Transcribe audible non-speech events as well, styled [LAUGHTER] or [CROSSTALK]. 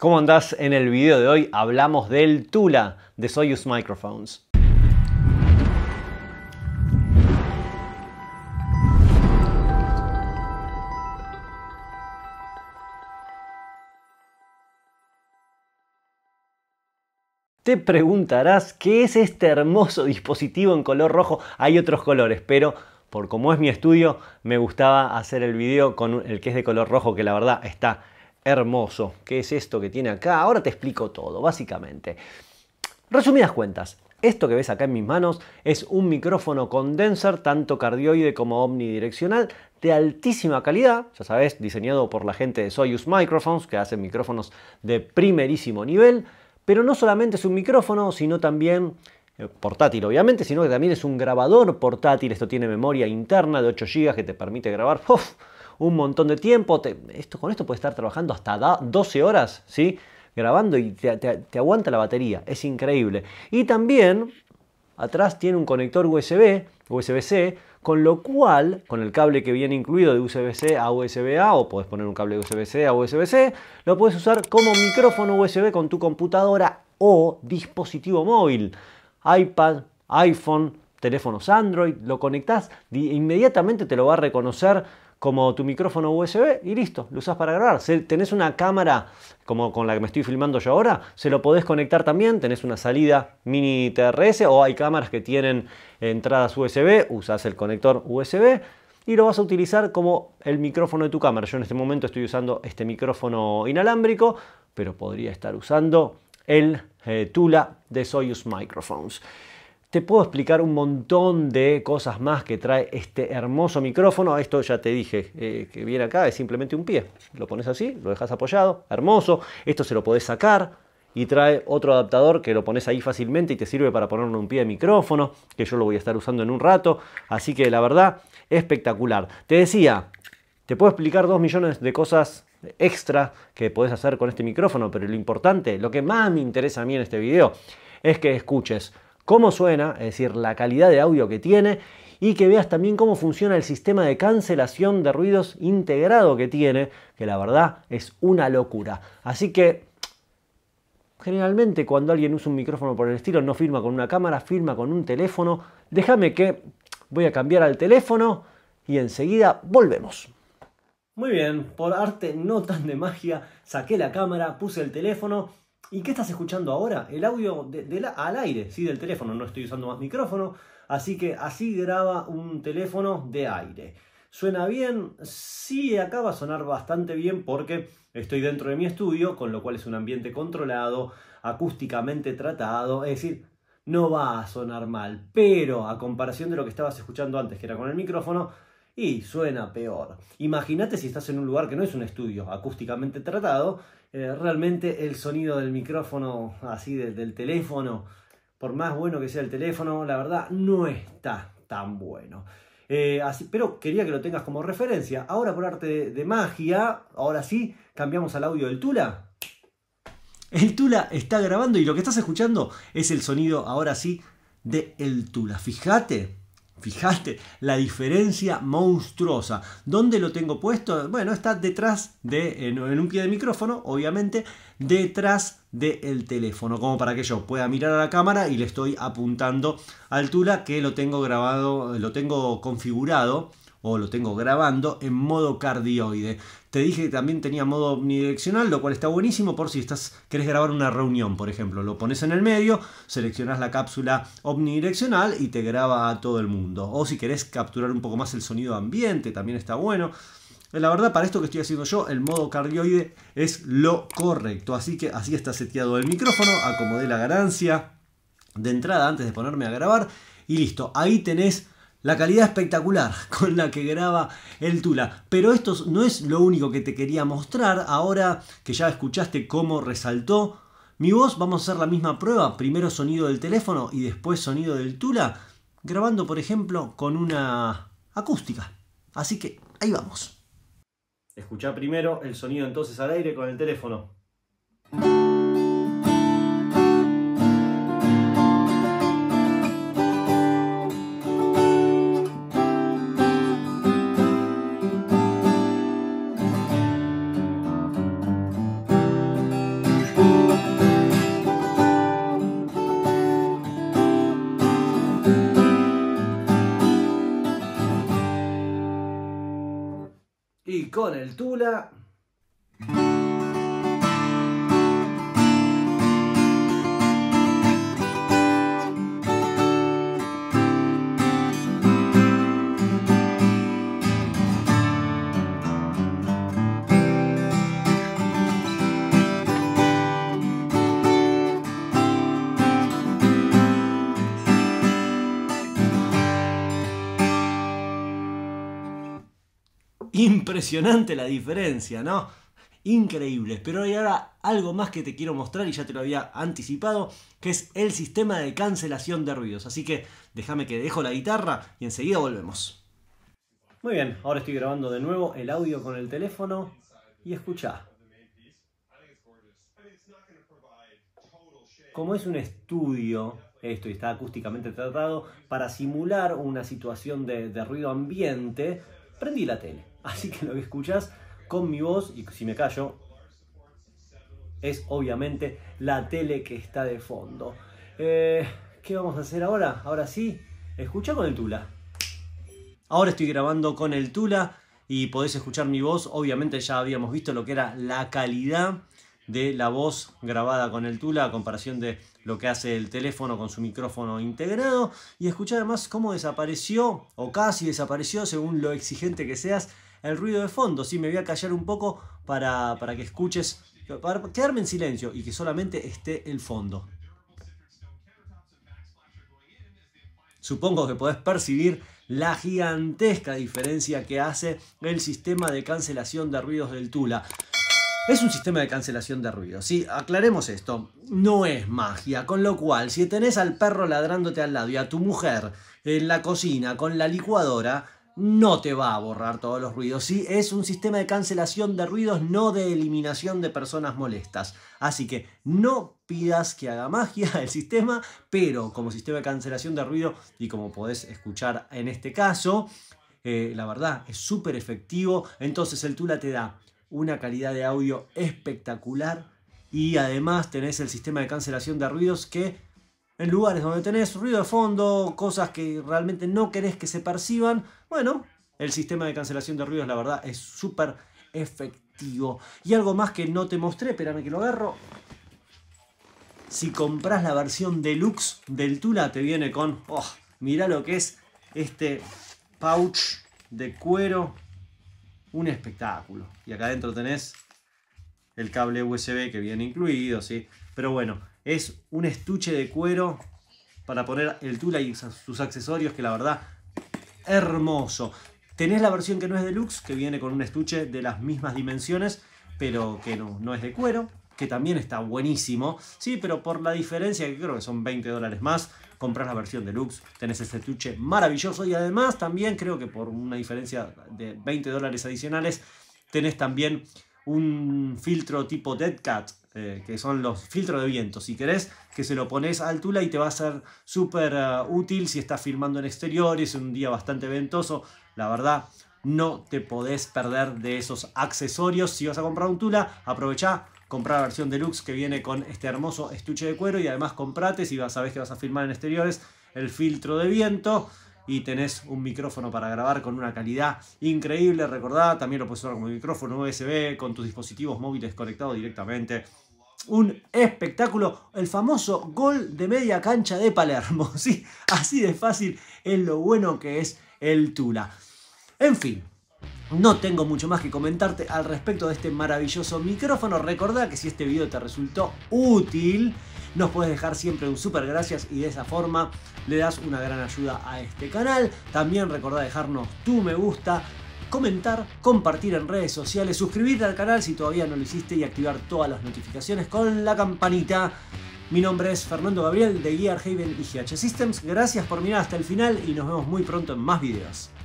¿Cómo andás? En el video de hoy hablamos del Tula de Soyuz Microphones. Te preguntarás qué es este hermoso dispositivo en color rojo. Hay otros colores, pero por como es mi estudio, me gustaba hacer el video con el que es de color rojo, que la verdad está hermoso. ¿Qué es esto que tiene acá? Ahora te explico todo, básicamente. Resumidas cuentas, esto que ves acá en mis manos es un micrófono condenser, tanto cardioide como omnidireccional, de altísima calidad, ya sabes, diseñado por la gente de Soyuz Microphones, que hacen micrófonos de primerísimo nivel, pero no solamente es un micrófono, sino también eh, portátil obviamente, sino que también es un grabador portátil, esto tiene memoria interna de 8 GB que te permite grabar uf, un montón de tiempo. con esto puedes estar trabajando hasta 12 horas, ¿sí? Grabando y te, aguanta la batería. Es increíble. Y también atrás tiene un conector USB, USB-C, con lo cual, con el cable que viene incluido de USB-C a USB-A, o puedes poner un cable USB-C a USB-C, lo puedes usar como micrófono USB con tu computadora o dispositivo móvil, iPad, iPhone, teléfonos Android, lo conectás, inmediatamente te lo va a reconocer como tu micrófono USB y listo, lo usas para grabar. Si tenés una cámara como con la que me estoy filmando yo ahora, se lo podés conectar también, tenés una salida mini TRS o hay cámaras que tienen entradas USB, usas el conector USB y lo vas a utilizar como el micrófono de tu cámara. Yo en este momento estoy usando este micrófono inalámbrico, pero podría estar usando el eh, Tula de Soyuz Microphones. Te puedo explicar un montón de cosas más que trae este hermoso micrófono. Esto ya te dije eh, que viene acá, es simplemente un pie. Lo pones así, lo dejas apoyado, hermoso. Esto se lo podés sacar y trae otro adaptador que lo pones ahí fácilmente y te sirve para ponerle un pie de micrófono, que yo lo voy a estar usando en un rato. Así que la verdad, espectacular. Te decía, te puedo explicar dos millones de cosas extra que podés hacer con este micrófono, pero lo importante, lo que más me interesa a mí en este video, es que escuches cómo suena, es decir, la calidad de audio que tiene y que veas también cómo funciona el sistema de cancelación de ruidos integrado que tiene, que la verdad es una locura. Así que generalmente cuando alguien usa un micrófono por el estilo no firma con una cámara, firma con un teléfono. Déjame que voy a cambiar al teléfono y enseguida volvemos. Muy bien, por arte no tan de magia, saqué la cámara, puse el teléfono ¿Y qué estás escuchando ahora? El audio al aire, ¿sí? del teléfono. No estoy usando más micrófono, así que así graba un teléfono de aire. ¿Suena bien? Sí, acaba de sonar bastante bien porque estoy dentro de mi estudio, con lo cual es un ambiente controlado, acústicamente tratado, es decir, no va a sonar mal, pero a comparación de lo que estabas escuchando antes, que era con el micrófono, y suena peor. Imagínate si estás en un lugar que no es un estudio acústicamente tratado, eh, realmente el sonido del micrófono, así del teléfono, por más bueno que sea el teléfono, la verdad no está tan bueno. Eh, así, pero quería que lo tengas como referencia. Ahora por arte de, de magia, ahora sí, cambiamos al audio del Tula. El Tula está grabando y lo que estás escuchando es el sonido, ahora sí, de el Tula. Fíjate, Fijate la diferencia monstruosa. ¿Dónde lo tengo puesto? Bueno, está detrás de, en, un pie de micrófono, obviamente, detrás del teléfono, como para que yo pueda mirar a la cámara y le estoy apuntando a altura que lo tengo grabado, lo tengo configurado o lo tengo grabando en modo cardioide. Te dije que también tenía modo omnidireccional, lo cual está buenísimo por si estás, querés grabar una reunión, por ejemplo. Lo pones en el medio, seleccionas la cápsula omnidireccional y te graba a todo el mundo. O si querés capturar un poco más el sonido ambiente, también está bueno. La verdad, para esto que estoy haciendo yo, el modo cardioide es lo correcto. Así que así está seteado el micrófono, acomodé la ganancia de entrada antes de ponerme a grabar y listo. Ahí tenés la calidad espectacular [LAUGHS] con la que graba el Tula. Pero esto no es lo único que te quería mostrar. Ahora que ya escuchaste cómo resaltó mi voz, vamos a hacer la misma prueba. Primero sonido del teléfono y después sonido del Tula. Grabando, por ejemplo, con una acústica. Así que ahí vamos. escucha primero el sonido entonces al aire con el teléfono. Con el Tula, impresionante la diferencia, ¿no? Increíble. pero hay ahora algo más que te quiero mostrar y ya te lo había anticipado, que es el sistema de cancelación de ruidos. Así que déjame que dejo la guitarra y enseguida volvemos. Muy bien, ahora estoy grabando de nuevo el audio con el teléfono y escucha. Como es un estudio, esto está acústicamente tratado para simular una situación de, de ruido ambiente, prendí la tele. Así que lo que escuchas con mi voz, y si me callo, es obviamente la tele que está de fondo. Eh, ¿Qué vamos a hacer ahora? Ahora sí, escucha con el Tula. Ahora estoy grabando con el Tula y podés escuchar mi voz. Obviamente ya habíamos visto lo que era la calidad de la voz grabada con el Tula a comparación de lo que hace el teléfono con su micrófono integrado y escuchar además cómo desapareció o casi desapareció según lo exigente que seas el ruido de fondo. Sí, me voy a callar un poco para, que escuches, para quedarme en silencio y que solamente esté el fondo. Supongo que podés percibir la gigantesca diferencia que hace el sistema de cancelación de ruidos del Tula. Es un sistema de cancelación de ruidos, sí, aclaremos esto, no es magia, con lo cual si tenés al perro ladrándote al lado y a tu mujer en la cocina con la licuadora, no te va a borrar todos los ruidos. Sí, es un sistema de cancelación de ruidos, no de eliminación de personas molestas. Así que no pidas que haga magia [LAUGHS] el sistema, pero como sistema de cancelación de ruido y como podés escuchar en este caso, eh, la verdad es súper efectivo. Entonces el Tula te da una calidad de audio espectacular y además tenés el sistema de cancelación de ruidos que en lugares donde tenés ruido de fondo, cosas que realmente no querés que se perciban, bueno, el sistema de cancelación de ruidos la verdad es súper efectivo. Y algo más que no te mostré, espérame que lo agarro. Si compras la versión deluxe del Tula, te viene con, oh, mirá lo que es este pouch de cuero, un espectáculo. Y acá adentro tenés el cable USB que viene incluido, ¿sí? Pero bueno, es un estuche de cuero para poner el tula y sus accesorios, que la verdad, hermoso. Tenés la versión que no es deluxe, que viene con un estuche de las mismas dimensiones, pero que no, no es de cuero, que también está buenísimo, sí, pero por la diferencia, que creo que son 20 dólares más, compras la versión deluxe, tenés este estuche maravilloso y además también creo que por una diferencia de 20 dólares adicionales, tenés también un filtro tipo dead cat eh, que son los filtros de viento. Si querés, que se lo pones al tula y te va a ser súper eh, útil si estás filmando en exteriores, un día bastante ventoso. La verdad, no te podés perder de esos accesorios. Si vas a comprar un Tula, aprovecha comprar la versión deluxe que viene con este hermoso estuche de cuero y además comprate si vas, que vas a filmar en exteriores el filtro de viento y tenés un micrófono para grabar con una calidad increíble. Recordad, también lo puedes usar como micrófono USB con tus dispositivos móviles conectados directamente. Un espectáculo, el famoso gol de media cancha de Palermo. [LAUGHS] ¿sí? Así de fácil es lo bueno que es el Tula. En fin, no tengo mucho más que comentarte al respecto de este maravilloso micrófono. Recordá que si este video te resultó útil, nos puedes dejar siempre un super gracias y de esa forma le das una gran ayuda a este canal. También recordá dejarnos tu me gusta, comentar, compartir en redes sociales, suscribirte al canal si todavía no lo hiciste y activar todas las notificaciones con la campanita. Mi nombre es Fernando Gabriel de Gear y GH Systems. Gracias por mirar hasta el final y nos vemos muy pronto en más videos.